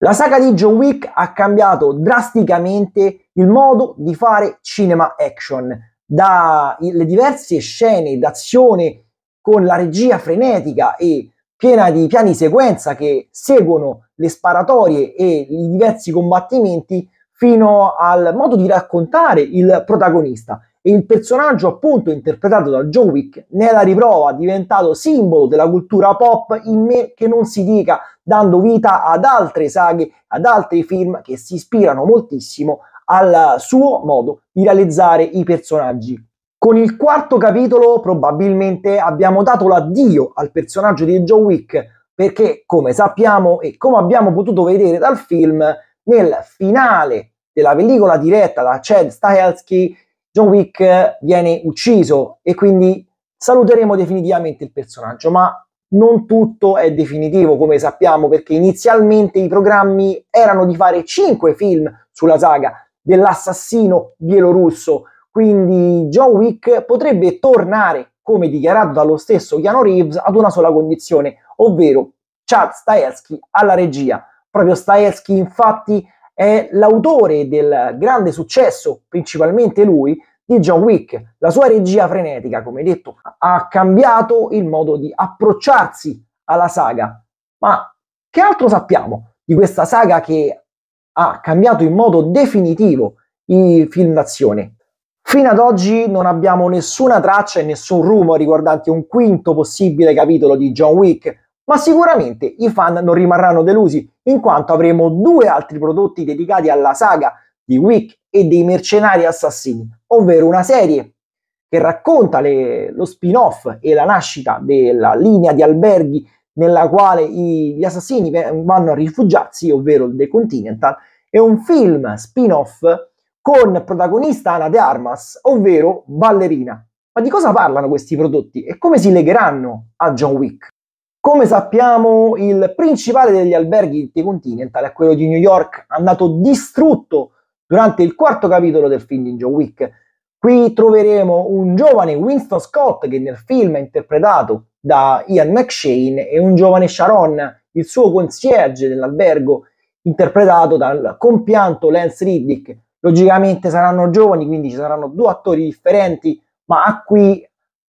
La saga di John Wick ha cambiato drasticamente il modo di fare cinema action, dalle diverse scene d'azione con la regia frenetica e piena di piani sequenza che seguono le sparatorie e i diversi combattimenti fino al modo di raccontare il protagonista. E il personaggio, appunto, interpretato da John Wick, nella riprova, diventato simbolo della cultura pop in me che non si dica, dando vita ad altre saghe, ad altri film che si ispirano moltissimo al suo modo di realizzare i personaggi. Con il quarto capitolo probabilmente abbiamo dato l'addio al personaggio di John Wick perché come sappiamo e come abbiamo potuto vedere dal film nel finale della pellicola diretta da Chad Stahelski, John Wick eh, viene ucciso e quindi saluteremo definitivamente il personaggio, ma non tutto è definitivo come sappiamo perché inizialmente i programmi erano di fare 5 film sulla saga dell'assassino bielorusso, quindi John Wick potrebbe tornare, come dichiarato dallo stesso Keanu Reeves, ad una sola condizione, ovvero Chad Stahelski alla regia. Proprio Stahelski infatti è l'autore del grande successo, principalmente lui, di John Wick. La sua regia frenetica, come detto, ha cambiato il modo di approcciarsi alla saga. Ma che altro sappiamo di questa saga che ha cambiato in modo definitivo i film d'azione? Fino ad oggi non abbiamo nessuna traccia e nessun rumore riguardante un quinto possibile capitolo di John Wick, ma sicuramente i fan non rimarranno delusi, in quanto avremo due altri prodotti dedicati alla saga di Wick e dei mercenari assassini, ovvero una serie che racconta le, lo spin-off e la nascita della linea di alberghi nella quale i, gli assassini vanno a rifugiarsi, ovvero The Continental, e un film spin-off con protagonista Ana de Armas, ovvero Ballerina. Ma di cosa parlano questi prodotti e come si legheranno a John Wick? Come sappiamo, il principale degli alberghi di Continental è quello di New York, andato distrutto durante il quarto capitolo del film di John Wick. Qui troveremo un giovane Winston Scott che nel film è interpretato da Ian McShane e un giovane Sharon, il suo concierge dell'albergo, interpretato dal compianto Lance Riddick. Logicamente saranno giovani, quindi ci saranno due attori differenti, ma a qui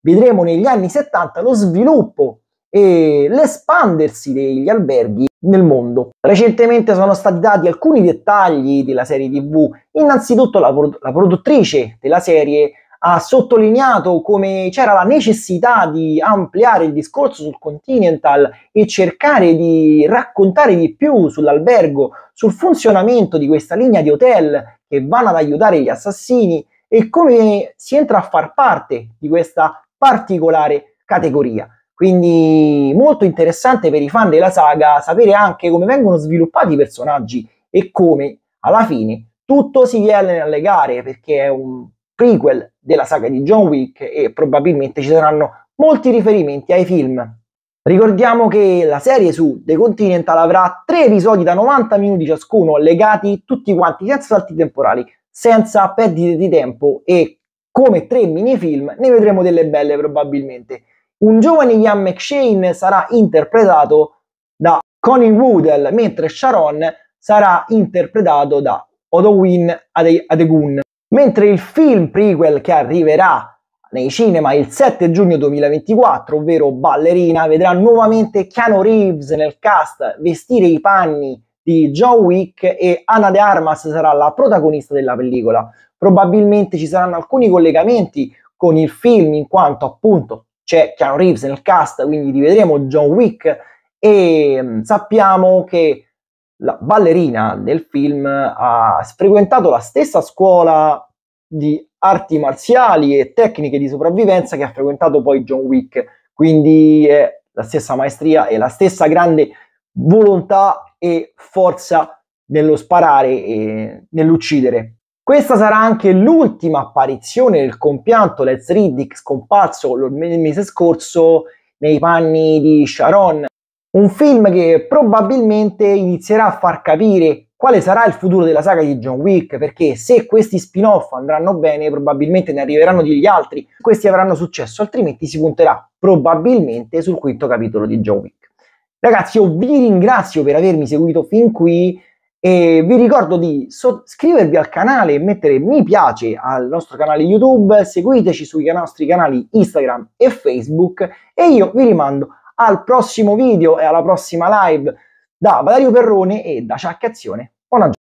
vedremo negli anni 70 lo sviluppo e l'espandersi degli alberghi nel mondo. Recentemente sono stati dati alcuni dettagli della serie TV. Innanzitutto la, pro- la produttrice della serie ha sottolineato come c'era la necessità di ampliare il discorso sul Continental e cercare di raccontare di più sull'albergo, sul funzionamento di questa linea di hotel che vanno ad aiutare gli assassini e come si entra a far parte di questa particolare categoria. Quindi molto interessante per i fan della saga sapere anche come vengono sviluppati i personaggi e come alla fine tutto si viene a legare perché è un prequel della saga di John Wick e probabilmente ci saranno molti riferimenti ai film. Ricordiamo che la serie su The Continental avrà tre episodi da 90 minuti ciascuno, legati tutti quanti senza salti temporali, senza perdite di tempo e come tre mini film ne vedremo delle belle probabilmente un giovane Ian McShane sarà interpretato da Connie Woodell, mentre Sharon sarà interpretato da Odowin Ade- Adegun. Mentre il film prequel che arriverà nei cinema il 7 giugno 2024, ovvero Ballerina, vedrà nuovamente Keanu Reeves nel cast vestire i panni di John Wick e Anna de Armas sarà la protagonista della pellicola. Probabilmente ci saranno alcuni collegamenti con il film in quanto appunto c'è Keanu Reeves nel cast, quindi rivedremo John Wick e mm, sappiamo che la ballerina del film ha frequentato la stessa scuola di arti marziali e tecniche di sopravvivenza che ha frequentato poi John Wick, quindi è la stessa maestria e la stessa grande volontà e forza nello sparare e nell'uccidere. Questa sarà anche l'ultima apparizione del compianto Let's Riddick scomparso il mese scorso nei panni di Sharon, un film che probabilmente inizierà a far capire quale sarà il futuro della saga di John Wick, perché se questi spin-off andranno bene probabilmente ne arriveranno degli altri, questi avranno successo, altrimenti si punterà probabilmente sul quinto capitolo di John Wick. Ragazzi, io vi ringrazio per avermi seguito fin qui. E vi ricordo di iscrivervi al canale e mettere mi piace al nostro canale YouTube, seguiteci sui nostri canali Instagram e Facebook e io vi rimando al prossimo video e alla prossima live da Valerio Perrone e da Ciaccazione. Buona giornata.